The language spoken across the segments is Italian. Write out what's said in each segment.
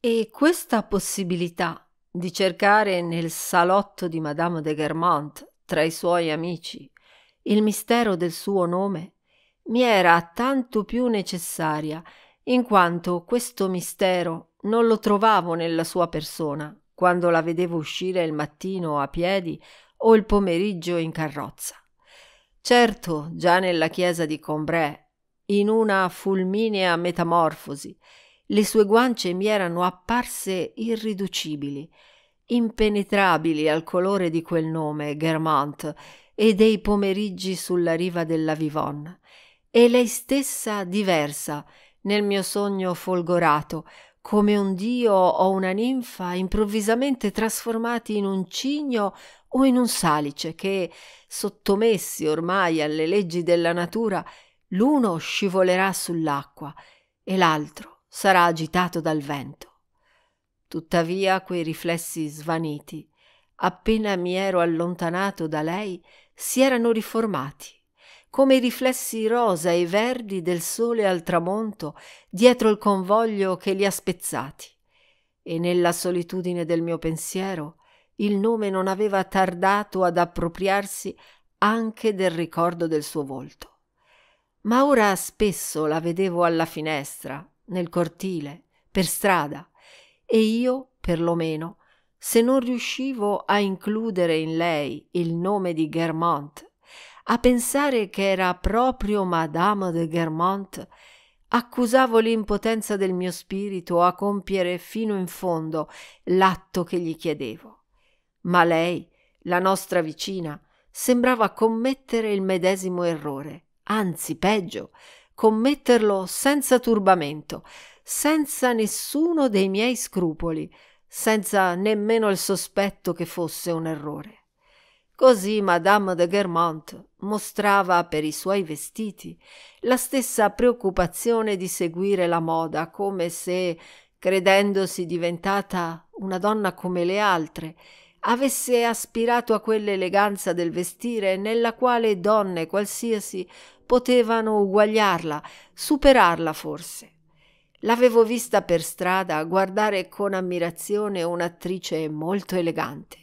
E questa possibilità di cercare nel salotto di Madame de Guermont, tra i suoi amici, il mistero del suo nome, mi era tanto più necessaria, in quanto questo mistero non lo trovavo nella sua persona quando la vedevo uscire il mattino a piedi o il pomeriggio in carrozza. Certo, già nella chiesa di Combray, in una fulminea metamorfosi, le sue guance mi erano apparse irriducibili, impenetrabili al colore di quel nome, Germant, e dei pomeriggi sulla riva della Vivonne. E lei stessa diversa, nel mio sogno folgorato, come un dio o una ninfa improvvisamente trasformati in un cigno o in un salice che, sottomessi ormai alle leggi della natura, l'uno scivolerà sull'acqua e l'altro sarà agitato dal vento. Tuttavia quei riflessi svaniti, appena mi ero allontanato da lei, si erano riformati, come i riflessi rosa e verdi del sole al tramonto dietro il convoglio che li ha spezzati. E nella solitudine del mio pensiero il nome non aveva tardato ad appropriarsi anche del ricordo del suo volto. Ma ora spesso la vedevo alla finestra, nel cortile, per strada, e io, perlomeno, se non riuscivo a includere in lei il nome di Germont, a pensare che era proprio Madame de Germont, accusavo l'impotenza del mio spirito a compiere fino in fondo l'atto che gli chiedevo. Ma lei, la nostra vicina, sembrava commettere il medesimo errore, anzi peggio, commetterlo senza turbamento, senza nessuno dei miei scrupoli, senza nemmeno il sospetto che fosse un errore. Così Madame de Guermont mostrava per i suoi vestiti la stessa preoccupazione di seguire la moda, come se, credendosi diventata una donna come le altre, avesse aspirato a quell'eleganza del vestire nella quale donne qualsiasi potevano uguagliarla, superarla forse. L'avevo vista per strada guardare con ammirazione un'attrice molto elegante.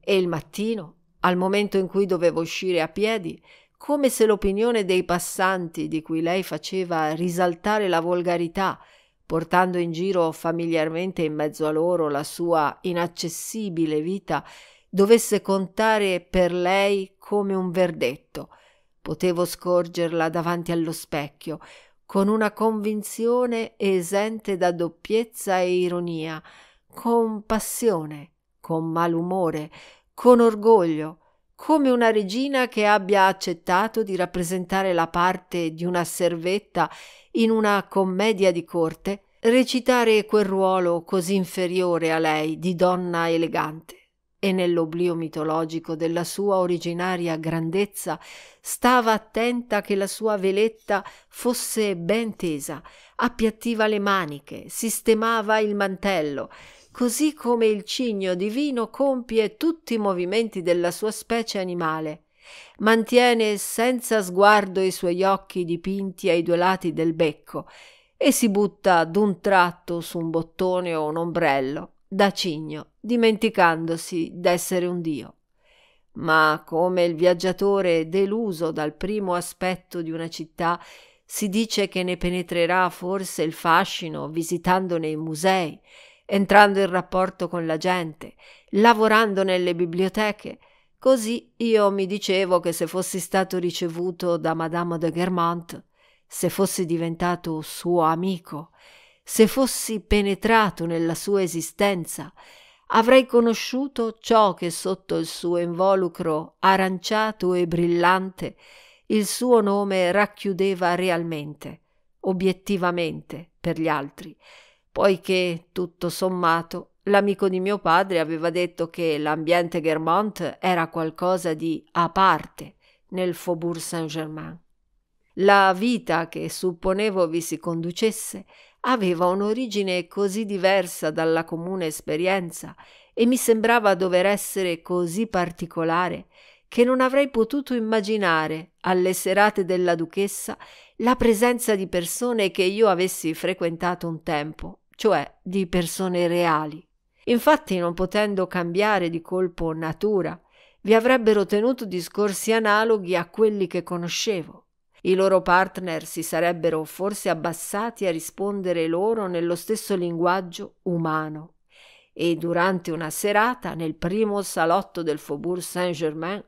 E il mattino, al momento in cui dovevo uscire a piedi, come se l'opinione dei passanti di cui lei faceva risaltare la volgarità, portando in giro familiarmente in mezzo a loro la sua inaccessibile vita, dovesse contare per lei come un verdetto – Potevo scorgerla davanti allo specchio, con una convinzione esente da doppiezza e ironia, con passione, con malumore, con orgoglio, come una regina che abbia accettato di rappresentare la parte di una servetta in una commedia di corte, recitare quel ruolo così inferiore a lei di donna elegante e nell'oblio mitologico della sua originaria grandezza, stava attenta che la sua veletta fosse ben tesa, appiattiva le maniche, sistemava il mantello, così come il cigno divino compie tutti i movimenti della sua specie animale. Mantiene senza sguardo i suoi occhi dipinti ai due lati del becco e si butta d'un tratto su un bottone o un ombrello da cigno, dimenticandosi d'essere un dio. Ma come il viaggiatore deluso dal primo aspetto di una città si dice che ne penetrerà forse il fascino visitandone i musei, entrando in rapporto con la gente, lavorando nelle biblioteche. Così io mi dicevo che se fossi stato ricevuto da Madame de Guermont, se fossi diventato suo amico, se fossi penetrato nella sua esistenza, avrei conosciuto ciò che sotto il suo involucro aranciato e brillante il suo nome racchiudeva realmente, obiettivamente per gli altri, poiché tutto sommato l'amico di mio padre aveva detto che l'ambiente Germont era qualcosa di a parte nel Faubourg Saint-Germain. La vita che supponevo vi si conducesse aveva un'origine così diversa dalla comune esperienza e mi sembrava dover essere così particolare che non avrei potuto immaginare alle serate della duchessa la presenza di persone che io avessi frequentato un tempo, cioè di persone reali. Infatti, non potendo cambiare di colpo natura, vi avrebbero tenuto discorsi analoghi a quelli che conoscevo. I loro partner si sarebbero forse abbassati a rispondere loro nello stesso linguaggio umano. E durante una serata nel primo salotto del Faubourg Saint-Germain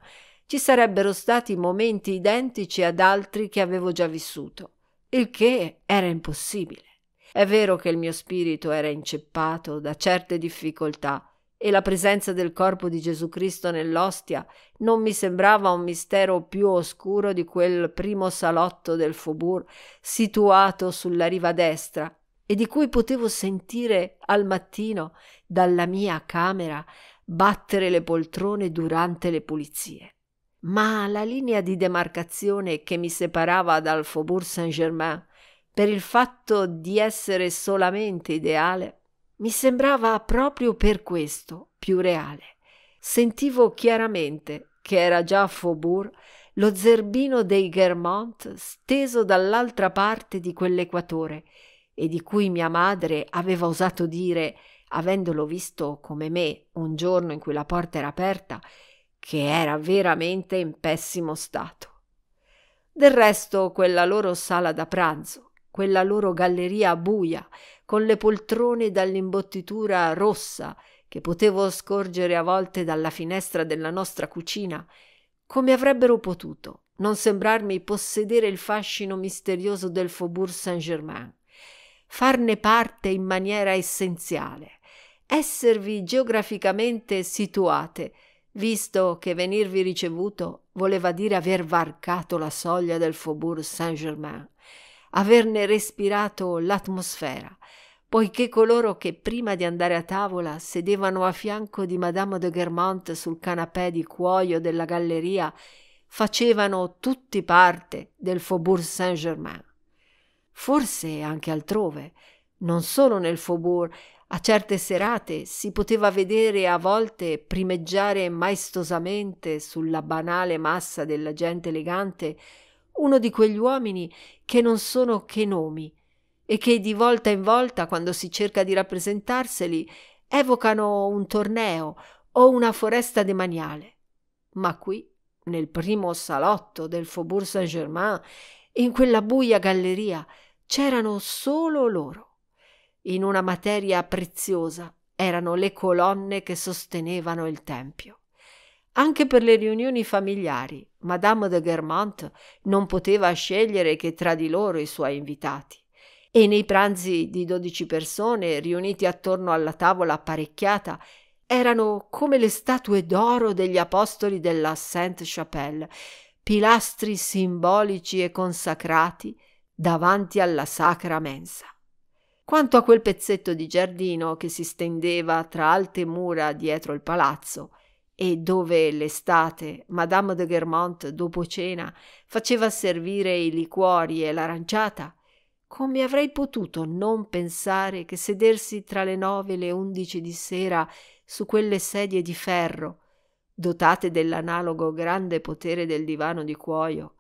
ci sarebbero stati momenti identici ad altri che avevo già vissuto, il che era impossibile. È vero che il mio spirito era inceppato da certe difficoltà, e la presenza del corpo di Gesù Cristo nell'ostia non mi sembrava un mistero più oscuro di quel primo salotto del Faubourg situato sulla riva destra e di cui potevo sentire al mattino dalla mia camera battere le poltrone durante le pulizie. Ma la linea di demarcazione che mi separava dal Faubourg Saint-Germain per il fatto di essere solamente ideale mi sembrava proprio per questo più reale. Sentivo chiaramente che era già a Faubourg lo zerbino dei Guermont steso dall'altra parte di quell'equatore e di cui mia madre aveva osato dire, avendolo visto come me un giorno in cui la porta era aperta, che era veramente in pessimo stato. Del resto quella loro sala da pranzo, quella loro galleria buia, con le poltrone dall'imbottitura rossa che potevo scorgere a volte dalla finestra della nostra cucina, come avrebbero potuto non sembrarmi possedere il fascino misterioso del Faubourg Saint-Germain, farne parte in maniera essenziale, esservi geograficamente situate, visto che venirvi ricevuto voleva dire aver varcato la soglia del Faubourg Saint-Germain averne respirato l'atmosfera, poiché coloro che prima di andare a tavola sedevano a fianco di Madame de Guermont sul canapè di cuoio della galleria facevano tutti parte del Faubourg Saint-Germain. Forse anche altrove, non solo nel Faubourg, a certe serate si poteva vedere a volte primeggiare maestosamente sulla banale massa della gente elegante uno di quegli uomini che non sono che nomi e che di volta in volta, quando si cerca di rappresentarseli, evocano un torneo o una foresta demaniale. Ma qui, nel primo salotto del Faubourg Saint-Germain, in quella buia galleria, c'erano solo loro. In una materia preziosa erano le colonne che sostenevano il tempio. Anche per le riunioni familiari, Madame de Guermont non poteva scegliere che tra di loro i suoi invitati. E nei pranzi di dodici persone, riuniti attorno alla tavola apparecchiata, erano come le statue d'oro degli apostoli della Sainte-Chapelle, pilastri simbolici e consacrati davanti alla sacra mensa. Quanto a quel pezzetto di giardino che si stendeva tra alte mura dietro il palazzo, e dove l'estate Madame de Guermont, dopo cena, faceva servire i liquori e l'aranciata, come avrei potuto non pensare che sedersi tra le nove e le undici di sera su quelle sedie di ferro, dotate dell'analogo grande potere del divano di cuoio,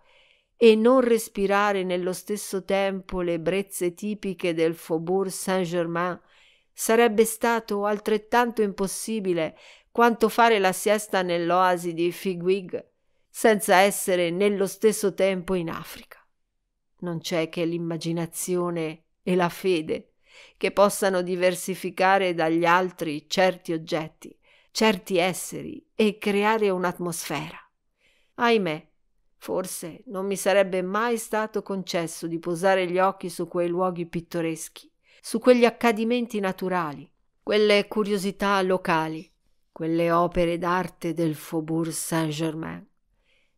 e non respirare nello stesso tempo le brezze tipiche del Faubourg Saint-Germain, sarebbe stato altrettanto impossibile quanto fare la siesta nell'oasi di Figuig senza essere nello stesso tempo in Africa. Non c'è che l'immaginazione e la fede che possano diversificare dagli altri certi oggetti, certi esseri e creare un'atmosfera. Ahimè, forse non mi sarebbe mai stato concesso di posare gli occhi su quei luoghi pittoreschi, su quegli accadimenti naturali, quelle curiosità locali quelle opere d'arte del Faubourg Saint-Germain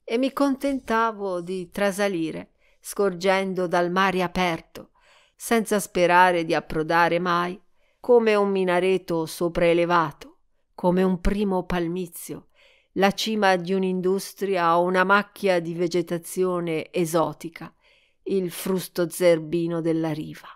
e mi contentavo di trasalire, scorgendo dal mare aperto, senza sperare di approdare mai, come un minareto sopraelevato, come un primo palmizio, la cima di un'industria o una macchia di vegetazione esotica, il frusto zerbino della riva.